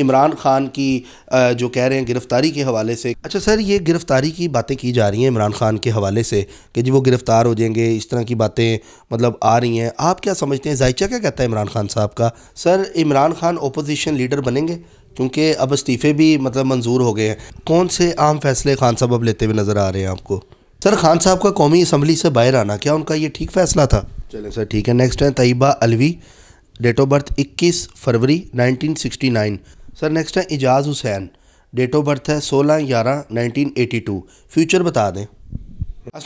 इमरान खान की जो कह रहे हैं गिरफ़्तारी के हवाले से अच्छा सर ये गिरफ़्तारी की बातें की जा रही हैं इमरान खान के हवाले से कि जी वो गिरफ़्तार हो जाएंगे इस तरह की बातें मतलब आ रही हैं आप क्या समझते हैं जायचा क्या कहता है इमरान खान साहब का sir Imran Khan opposition leader बनेंगे क्योंकि अब इस्तीफ़े भी मतलब मंजूर हो गए हैं कौन से आम फैसले खान साहब अब लेते हुए नज़र आ रहे हैं आपको सर खान साहब का कौमी असम्बली से बाहर आना क्या उनका ये ठीक फैसला था चलें सर ठीक है नेक्स्ट है Tayyaba Alvi date of birth 21 फरवरी 1969 सर नेक्स्ट है Ijaz Hussain date of birth है सोलह ग्यारह नाइनटीन एटी टू फ्यूचर बता दें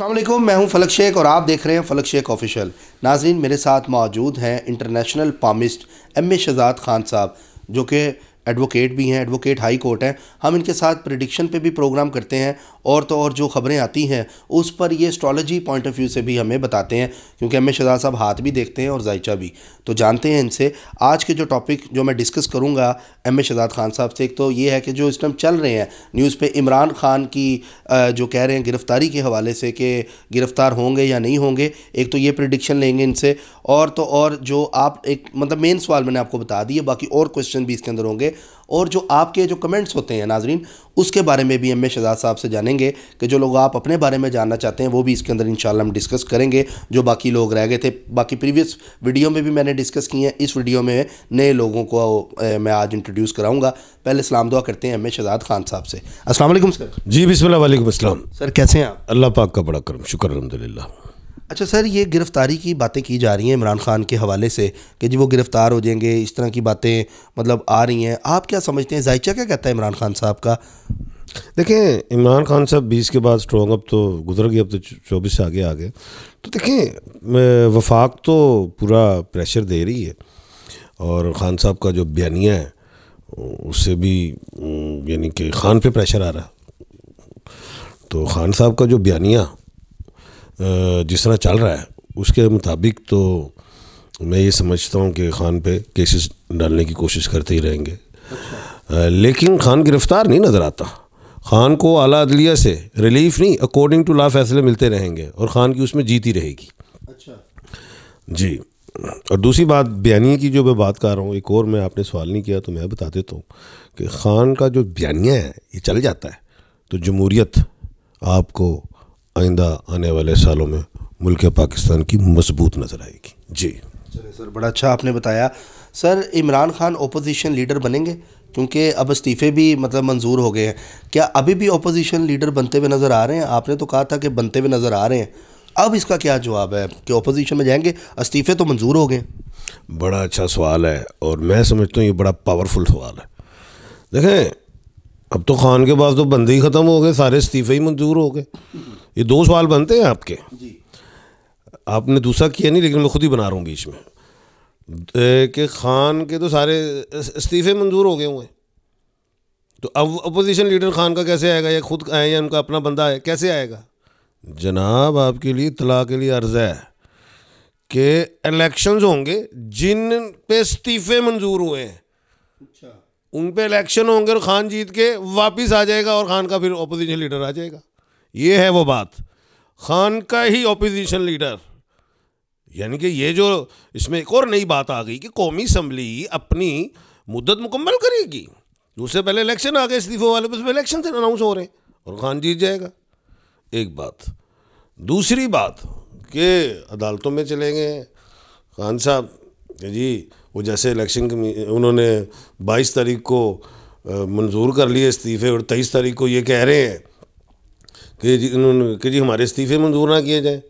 वालेकुम मैं हूं फलक शेख और आप देख रहे हैं फलक शेख ऑफिशियल नाजरीन मेरे साथ मौजूद हैं international palmist M A Shahzad Khan साहब जो कि एडवोकेट भी हैं एडवोकेट हाई कोर्ट हैं हम इनके साथ प्रडिक्शन पे भी प्रोग्राम करते हैं और तो और जो खबरें आती हैं उस पर ये एस्ट्रोलॉजी पॉइंट ऑफ व्यू से भी हमें बताते हैं क्योंकि हमें शहजाद साहब हाथ भी देखते हैं और जायचा भी तो जानते हैं इनसे आज के जो टॉपिक जो मैं डिस्कस करूँगा एम ए शहजाद खान साहब से एक तो ये है कि जो इस टाइम चल रहे हैं न्यूज़ पर इमरान खान की जो कह रहे हैं गिरफ़्तारी के हवाले से कि गिरफ़्तार होंगे या नहीं होंगे एक तो ये प्रडिक्शन लेंगे इनसे और तो और जो आप एक मतलब मेन सवाल मैंने आपको बता दिए बाकी और क्वेश्चन भी इसके अंदर होंगे और जो आपके जो कमेंट्स होते हैं नाजरीन उसके बारे में भी हमें शहजाद साहब से जानेंगे कि जो लोग आप अपने बारे में जानना चाहते हैं वो भी इसके अंदर इन हम डिस्कस करेंगे जो बाकी लोग रह गए थे बाकी प्रीवियस वीडियो में भी मैंने डिस्कस किए हैं इस वीडियो में नए लोगों को मैं आज इंट्रोड्यूस कराऊँगा पहले सलाम दुआ करते हैं एम ए शहजाद खान साहब से असल सर जी बिस्मिल सर कैसे हैं आप अल्लाह पाक का बड़ा करम शुक्र अलहमदिल्ला अच्छा सर ये गिरफ़्तारी की बातें की जा रही हैं इमरान खान के हवाले से कि जी वो गिरफ़्तार हो जाएंगे इस तरह की बातें मतलब आ रही हैं आप क्या समझते हैं जायचा क्या कहता है इमरान खान साहब का देखें इमरान खान साहब बीस के बाद स्ट्रॉन्ग अब तो गुजर गए अब तो चौबीस से आगे आ गए तो देखें वफाक तो पूरा प्रेशर दे रही है और ख़ान साहब का जो बयानिया है उससे भी यानी कि खान पे प्रेशर आ रहा है तो खान साहब का जो बयानिया जिस तरह चल रहा है उसके मुताबिक तो मैं ये समझता हूँ कि खान पे केसेस डालने की कोशिश करते ही रहेंगे अच्छा। लेकिन खान गिरफ्तार नहीं नज़र आता खान को आला अदलिया से रिलीफ नहीं अकॉर्डिंग टू ला फैसले मिलते रहेंगे और खान की उसमें जीती रहेगी अच्छा जी और दूसरी बात बयानी की जो मैं बात कर रहा हूँ एक और मैं आपने सवाल नहीं किया तो मैं बता देता हूँ कि खान का जो बयानिया है ये चल जाता है तो जमहूरीत आपको आइंदा आने वाले सालों में मुल्क पाकिस्तान की मजबूत नज़र आएगी जी चलिए सर बड़ा अच्छा आपने बताया sir Imran Khan opposition leader बनेंगे क्योंकि अब इस्तीफ़े भी मतलब मंजूर हो गए हैं क्या अभी भी ओपोजिशन लीडर बनते हुए नज़र आ रहे हैं आपने तो कहा था कि बनते हुए नज़र आ रहे हैं अब इसका क्या जवाब है कि ओपोजिशन में जाएंगे इस्तीफ़े तो मंजूर हो गए बड़ा अच्छा सवाल है और मैं समझता हूँ ये बड़ा पावरफुल सवाल है देखें अब तो खान के पास तो बंदे ही ख़त्म हो गए सारे इस्तीफे ही मंजूर हो गए ये दो सवाल बनते हैं आपके आपने दूसरा किया नहीं लेकिन मैं खुद ही बना रहा हूँ बीच में कि खान के तो सारे इस्तीफे मंजूर हो गए हुए तो अब अपोजिशन लीडर खान का कैसे आएगा या खुद आए या उनका अपना बंदा है कैसे आएगा जनाब आपके लिए इतला के लिए अर्ज है कि इलेक्शंस होंगे जिन पे इस्तीफे मंजूर हुए हैं अच्छा। उन पर इलेक्शन होंगे और खान जीत के वापस आ जाएगा और खान का फिर अपोजिशन लीडर आ जाएगा ये है वो बात खान का ही अपोजिशन लीडर यानी कि ये जो इसमें एक और नई बात आ गई कि कौमी असम्बली अपनी मुद्दत मुकम्मल करेगी उससे पहले इलेक्शन आ गए इस्तीफों वाले उसमें इलेक्शन से अनाउंस हो रहे हैं और खान जीत जाएगा एक बात दूसरी बात कि अदालतों में चले गए खान साहब जी वो जैसे इलेक्शन उन्होंने 22 तारीख को मंजूर कर लिए इस्तीफ़े और 23 तारीख को ये कह रहे हैं कि जी उन्होंने कि जी हमारे इस्तीफ़े मंजूर ना किए जाएँ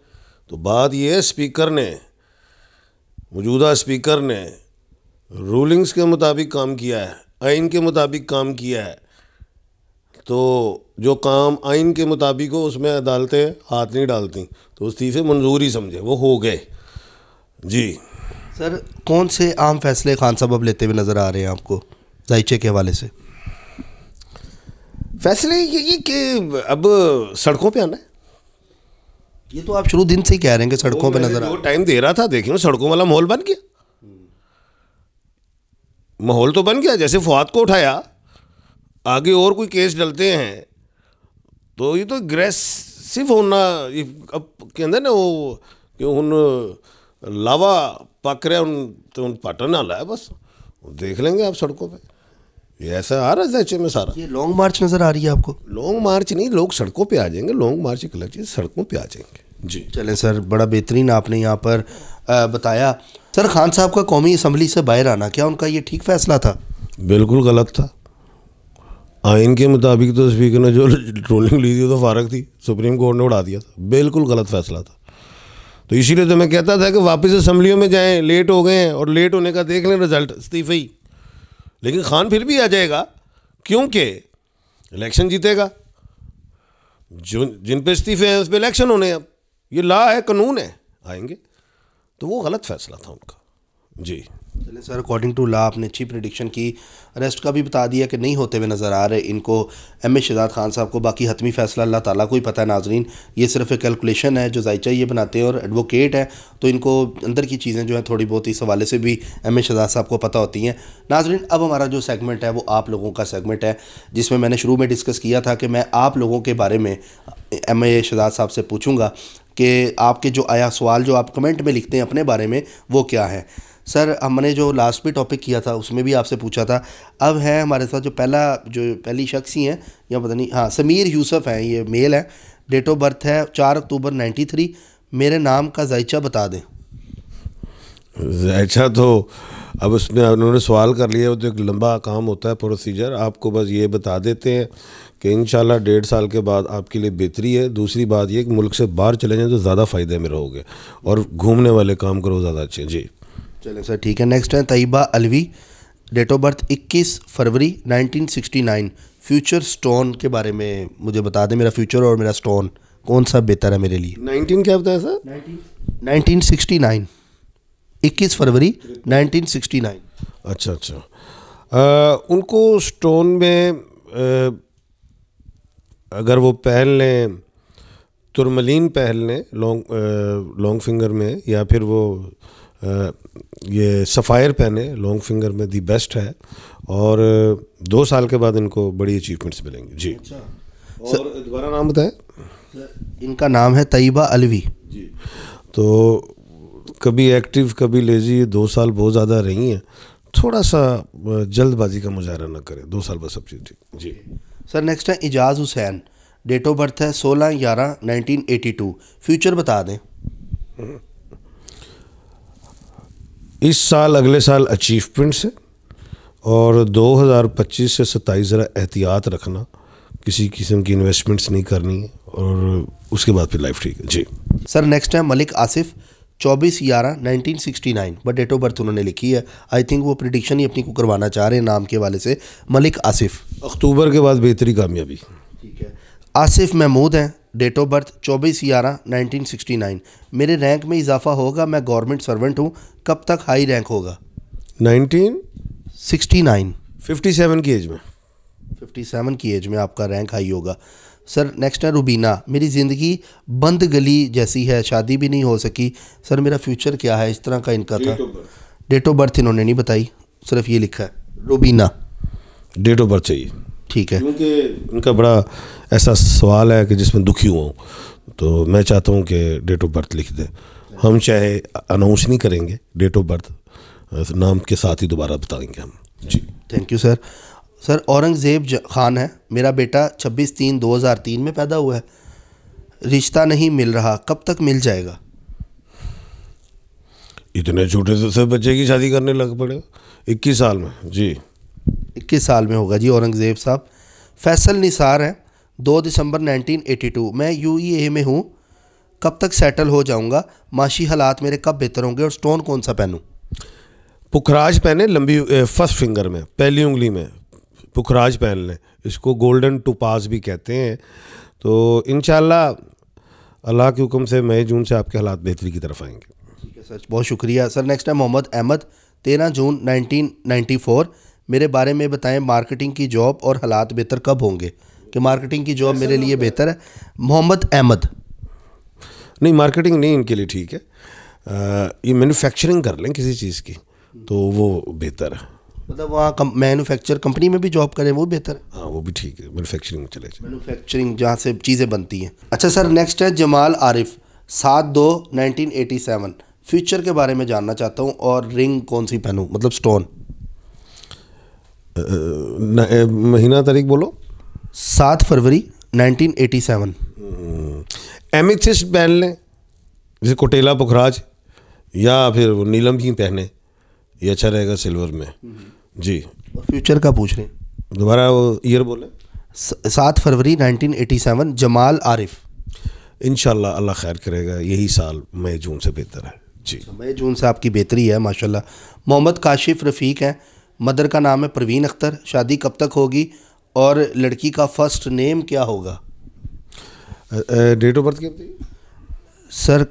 तो बात यह है स्पीकर ने मौजूदा स्पीकर ने रूलिंग्स के मुताबिक काम किया है आइन के मुताबिक काम किया है तो जो काम आइन के मुताबिक हो उसमें अदालतें हाथ नहीं डालती तो इस्तीफ़े मंजूर ही समझे वो हो गए जी सर कौन से आम फैसले खान साहब अब लेते हुए नज़र आ रहे हैं आपको जायचे के हवाले से फैसले यही कि अब सड़कों पे आना है ये तो आप शुरू दिन से ही कह रहे हैं कि सड़कों पे नज़र आ टाइम दे रहा था देखिए सड़कों वाला माहौल बन गया माहौल तो बन गया जैसे फुआत को उठाया आगे और कोई केस डलते हैं तो ये तो ग्रेसिव होना ये अब कहते ना वो क्यों हूँ लावा पक रहे उन तो उन पटन ना है बस देख लेंगे आप सड़कों पे ये ऐसा आ रहा है जैसे में सारा ये लॉन्ग मार्च नज़र आ रही है आपको लॉन्ग मार्च नहीं लोग सड़कों पे आ जाएंगे लॉन्ग मार्च एक अलग चीज़ सड़कों पे आ जाएंगे जी चले सर बड़ा बेहतरीन आपने यहाँ पर आ, बताया सर खान साहब का कौमी असम्बली से बाहर आना क्या उनका ये ठीक फैसला था बिल्कुल गलत था आइन के मुताबिक तो स्पीकर ने जो रोलिंग ली थी तो फारक थी सुप्रीम कोर्ट ने उड़ा दिया था बिल्कुल गलत फैसला था तो इसीलिए तो मैं कहता था कि वापस असम्बलियों में जाएं लेट हो गए हैं और लेट होने का देख लें रिजल्ट इस्तीफे ही लेकिन खान फिर भी आ जाएगा क्योंकि इलेक्शन जीतेगा जो जिन पे इस्तीफे हैं उस पर इलेक्शन होने अब ये ला है कानून है आएंगे तो वो गलत फैसला था उनका जी चलिए सर अकॉर्डिंग टू ला आपने अच्छी प्रडिक्शन की अरेस्ट का भी बता दिया कि नहीं होते हुए नज़र आ रहे इनको एम ए शहजाद खान साहब को बाकी हतमी फैसला अल्लाह ताला को ही पता है नाजरीन ये सिर्फ एक कैलकुलेशन है जो जायचा ये बनाते हैं और एडवोकेट हैं तो इनको अंदर की चीज़ें जो हैं थोड़ी बहुत इस हवाले से भी एम ए शहजाद साहब को पता होती हैं नाजरीन अब हमारा जो सेगमेंट है वो आप लोगों का सेगमेंट है जिसमें मैंने शुरू में डिस्कस किया था कि मैं आप लोगों के बारे में एम ए शहजाद साहब से पूछूँगा कि आपके जो आया सवाल जो आप कमेंट में लिखते हैं अपने बारे में वो क्या है सर हमने जो लास्ट भी टॉपिक किया था उसमें भी आपसे पूछा था अब है हमारे साथ जो पहला जो पहली शख्स ही हैं या पता नहीं हाँ समीर यूसुफ हैं ये मेल है डेट ऑफ बर्थ है चार अक्टूबर नाइन्टी थ्री मेरे नाम का जायचा बता दें जायचा तो अब उसमें उन्होंने सवाल कर लिया वो तो एक लंबा काम होता है प्रोसीजर आपको बस ये बता देते हैं कि इन डेढ़ साल के बाद आपके लिए बेहतरी है दूसरी बात ये कि मुल्क से बाहर चले जाएँ तो ज़्यादा फ़ायदे में रहोगे और घूमने वाले काम करो ज़्यादा अच्छे जी चले सर ठीक है नेक्स्ट है Tayyaba Alvi date of birth 21 फरवरी 1969 फ्यूचर स्टोन के बारे में मुझे बता दें मेरा फ्यूचर और मेरा स्टोन कौन सा बेहतर है मेरे लिए 19 क्या बताया सर 19 1969 21 फरवरी 1969 अच्छा अच्छा आ, उनको स्टोन में आ, अगर वो पहन लें तुरमलिन पहन लें लॉन्ग लॉन्ग फिंगर में या फिर वो ये सफ़ायर पहने लॉन्ग फिंगर में दी बेस्ट है और uh, दो साल के बाद इनको बड़ी अचीवमेंट्स मिलेंगे जी अच्छा। और दोबारा नाम बताएं इनका नाम है तयबा अलवी जी तो कभी एक्टिव कभी लेजी दो साल बहुत ज़्यादा रही हैं थोड़ा सा uh, जल्दबाजी का मुजाहरा ना करें दो साल बस सब चीज़ ठीक जी सर नेक्स्ट है Ijaz Hussain date of birth है सोलह ग्यारह नाइनटीन एटी टू फ्यूचर बता दें हम्म। इस साल अगले साल अचीवमेंट्स है और 2025 से सत्ताईस ज़रा एहतियात रखना किसी किस्म की इन्वेस्टमेंट्स नहीं करनी है और उसके बाद फिर लाइफ ठीक है जी सर नेक्स्ट है मलिक आसिफ चौबीस ग्यारह nineteen sixty nine but date of birth उन्होंने लिखी है आई थिंक वो प्रडिक्शन ही अपनी को करवाना चाह रहे हैं नाम के वाले से मलिक आसिफ अक्टूबर के बाद बेहतरी कामयाबी ठीक है आसिफ महमूद हैं डेट ऑफ बर्थ चौबीस ग्यारह 1969 मेरे रैंक में इजाफा होगा मैं गवर्नमेंट सर्वेंट हूँ कब तक हाई रैंक होगा 1969 57 की एज में 57 की एज में आपका रैंक हाई होगा सर नेक्स्ट है रुबीना मेरी ज़िंदगी बंद गली जैसी है शादी भी नहीं हो सकी सर मेरा फ्यूचर क्या है इस तरह का इनका था डेट ऑफ बर्थ इन्होंने नहीं बताई सिर्फ ये लिखा है रूबीना डेट ऑफ बर्थ चाहिए ठीक है क्योंकि उनका बड़ा ऐसा सवाल है कि जिसमें दुखी हुआ हूँ तो मैं चाहता हूँ कि डेट ऑफ बर्थ लिख दें हम चाहे अनाउंस नहीं करेंगे डेट ऑफ बर्थ नाम के साथ ही दोबारा बताएंगे हम जी thank you sir sir Aurangzeb Khan है मेरा बेटा 26 तीन 2003 में पैदा हुआ है रिश्ता नहीं मिल रहा कब तक मिल जाएगा इतने छोटे से बच्चे की शादी करने लग पड़े इक्कीस साल में जी इक्कीस साल में होगा जी औरंगज़ेब साहब फैसल निसार हैं दो दिसंबर 1982 मैं ए e में हूँ कब तक सेटल हो जाऊँगा माशी हालात मेरे कब बेहतर होंगे और स्टोन कौन सा पहनूँ पुखराज पहने लंबी फर्स्ट फिंगर में पहली उंगली में पुखराज पहन लें इसको गोल्डन टूपास भी कहते हैं तो इन अल्लाह के हुक्म से मई जून से आपके हालात बेहतरी की तरफ आएंगे ठीक है सर बहुत शुक्रिया सर नेक्स्ट है मोहम्मद अहमद तेरह जून 1994 मेरे बारे में बताएं मार्केटिंग की जॉब और हालात बेहतर कब होंगे कि मार्केटिंग की जॉब मेरे लिए बेहतर है मोहम्मद अहमद नहीं मार्केटिंग नहीं इनके लिए ठीक है आ, ये मैन्युफैक्चरिंग कर लें किसी चीज़ की तो वो बेहतर है मतलब वहाँ कम, मैन्युफैक्चर कंपनी में भी जॉब करें वो बेहतर है हाँ वो भी ठीक है मैनुफैक्चरिंग में चले मैनुफैक्चरिंग जहाँ से चीज़ें बनती हैं अच्छा सर नेक्स्ट है जमाल आरिफ सात दो नाइनटीन एटी सेवन फ्यूचर के बारे में जानना चाहता हूँ और रिंग कौन सी पहनूँ मतलब स्टोन महीना तारीख बोलो सात फरवरी 1987 हम्म। एमिथिस्ट पहन लें जैसे कोटेला पुखराज या फिर वो नीलम जी पहने ये अच्छा रहेगा सिल्वर में हम्म। जी फ्यूचर का पूछ रहे हैं दोबारा वो ईयर बोले सात फरवरी 1987 जमाल आरिफ इन अल्लाह खैर करेगा यही साल मई जून से बेहतर है जी अच्छा, मई जून से आपकी बेहतरी है माशाल्लाह मोहम्मद काशिफ रफ़ीक हैं मदर का नाम है परवीन अख्तर शादी कब तक होगी और लड़की का फर्स्ट नेम क्या होगा डेट ऑफ बर्थ क्या सर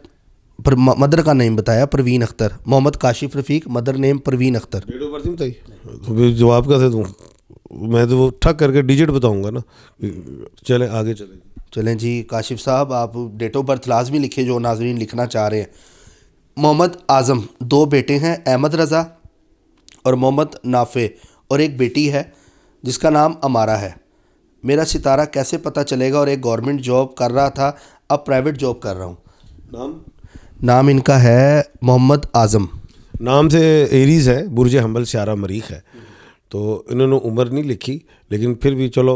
पर मदर का नेम बताया Parveen Akhtar Mohammad Kashif Rafiq mother name Parveen Akhtar date of birth बताइए जवाब कैसे दूँ मैं तो वो ठक करके डिजिट बताऊंगा ना चलें आगे चलें चलें जी काशिफ साहब आप डेट ऑफ बर्थ लाजमी लिखे जो नाजरीन लिखना चाह रहे हैं मोहम्मद आज़म दो बेटे हैं अहमद रज़ा और मोहम्मद नाफे और एक बेटी है जिसका नाम अमारा है मेरा सितारा कैसे पता चलेगा और एक गवर्नमेंट जॉब कर रहा था अब प्राइवेट जॉब कर रहा हूँ नाम नाम इनका है मोहम्मद आज़म नाम से एरीज़ है बुरज हम्बल शारा मरीख है तो इन्होंने उम्र नहीं लिखी लेकिन फिर भी चलो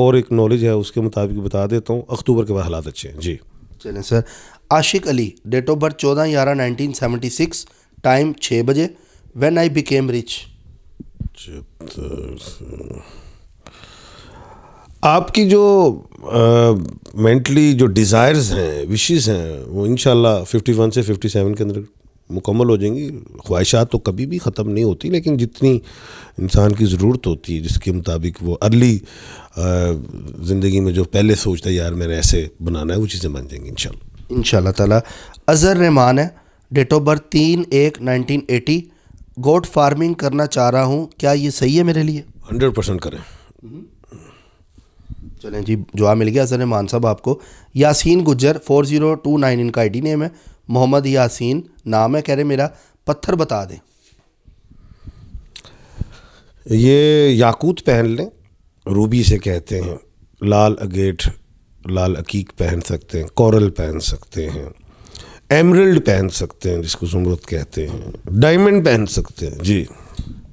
और एक नॉलेज है उसके मुताबिक बता देता हूँ अक्टूबर के बाद हालात अच्छे हैं जी चलें sir Ashiq Ali date of birth चौदह ग्यारह नाइनटीन सेवेंटी सिक्स टाइम छः बजे when I became rich. Uh, आपकी जो मेंटली uh, जो डिज़ायर्स हैं विशेज़ हैं वो इन 51 से 57 के अंदर मुकम्मल हो जाएंगी ख्वाहिशात तो कभी भी ख़त्म नहीं होती लेकिन जितनी इंसान की ज़रूरत होती है जिसके मुताबिक वो अर्ली uh, ज़िंदगी में जो पहले सोचता है यार मेरे ऐसे बनाना है वो चीज़ें बन जाएंगी इन इन ताला अज़र रहमान है डेट ऑफ बर्थ तीन एक नाइनटीन एटी गोट फार्मिंग करना चाह रहा हूँ क्या ये सही है मेरे लिए हंड्रेड परसेंट करें हम्म। चलें जी जवाब मिल गया सर मान साहब आपको Yasin Gujjar four zero two nine इनका आई नेम है मोहम्मद यासीन नाम है कह रहे मेरा पत्थर बता दें ये याकूत पहन लें रूबी से कहते हैं लाल अगेठ लाल अकीक पहन सकते हैं कोरल पहन सकते हैं एमरल्ड पहन सकते हैं जिसको जुमरत कहते हैं डायमंड पहन सकते हैं जी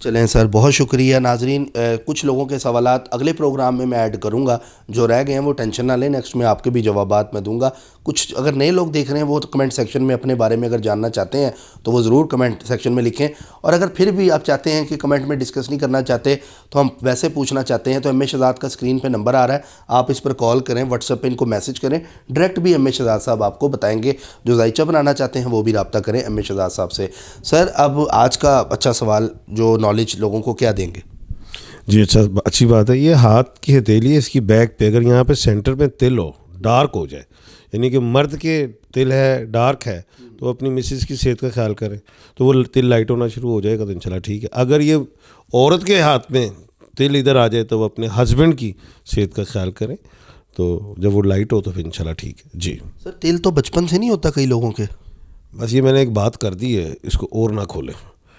चलें सर बहुत शुक्रिया नाजरीन कुछ लोगों के सवाल अगले प्रोग्राम में मैं ऐड करूँगा जो रह गए हैं वो टेंशन ना लें नेक्स्ट में आपके भी जवाब मैं दूंगा कुछ अगर नए लोग देख रहे हैं वो तो कमेंट सेक्शन में अपने बारे में अगर जानना चाहते हैं तो वो ज़रूर कमेंट सेक्शन में लिखें और अगर फिर भी आप चाहते हैं कि कमेंट में डिस्कस नहीं करना चाहते तो हम वैसे पूछना चाहते हैं तो एम ए शहजाद का स्क्रीन पर नंबर आ रहा है आप इस पर कॉल करें व्हाट्सअप पर इनको मैसेज करें डायरेक्ट भी एम ए शहजाद साहब आपको बताएंगे जो जायचा बनाना चाहते हैं वो भी रबता करें एम ए शहजाद साहब से सर अब आज का अच्छा सवाल जो नॉलेज नॉलेज लोगों को क्या देंगे जी अच्छा अच्छी बात है ये हाथ की हथेली है इसकी बैक पे अगर यहाँ पे सेंटर में तिल हो डार्क हो जाए यानी कि मर्द के तिल है डार्क है तो अपनी मिसिस की सेहत का ख्याल करें तो वो तिल लाइट होना शुरू हो जाएगा तो इंशाल्लाह ठीक है अगर ये औरत के हाथ में तिल इधर आ जाए तो वो अपने हस्बैंड की सेहत का ख्याल करें तो जब वो लाइट हो तो फिर इनशाला ठीक है जी सर तिल तो बचपन से नहीं होता कई लोगों के बस ये मैंने एक बात कर दी है इसको और ना खोलें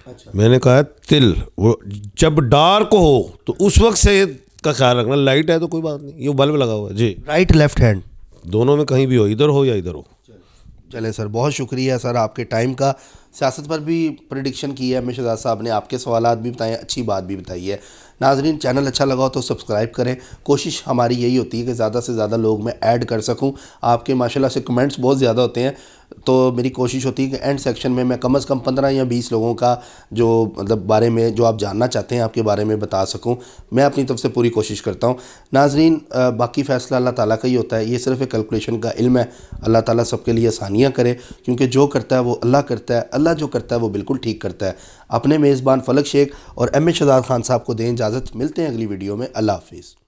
अच्छा। मैंने कहा तिल वो जब डार्क हो तो उस वक्त से का ख्याल रखना लाइट है तो कोई बात नहीं ये बल्ब लगा हुआ है जी राइट लेफ्ट हैंड दोनों में कहीं भी हो इधर हो या इधर हो चले सर बहुत शुक्रिया सर आपके टाइम का सियासत पर भी प्रडिक्शन की है हमें शहजाद साहब ने आपके सवाल भी बताएं अच्छी बात भी बताई है नाजरीन चैनल अच्छा लगा हो तो सब्सक्राइब करें कोशिश हमारी यही होती है कि ज़्यादा से ज़्यादा लोग मैं ऐड कर सकूं आपके माशाल्लाह से कमेंट्स बहुत ज़्यादा होते हैं तो मेरी कोशिश होती है कि एंड सेक्शन में मैं कम से कम पंद्रह या बीस लोगों का जो मतलब बारे में जो आप जानना चाहते हैं आपके बारे में बता सकूँ मैं अपनी तरफ से पूरी कोशिश करता हूँ नाजरीन बाकी फ़ैसला अल्लाह ताली का ही होता है ये सिर्फ एक कैलकुलेशन का इल्म है अल्लाह ताली सबके लिए आसानियाँ करे क्योंकि जो करता है वो अल्लाह करता है अल्लाह अल्लाह जो करता है वो बिल्कुल ठीक करता है अपने मेज़बान फलक शेख और एम ए शहजाद खान साहब को दें इजाज़त मिलते हैं अगली वीडियो में अल्लाह हाफिज़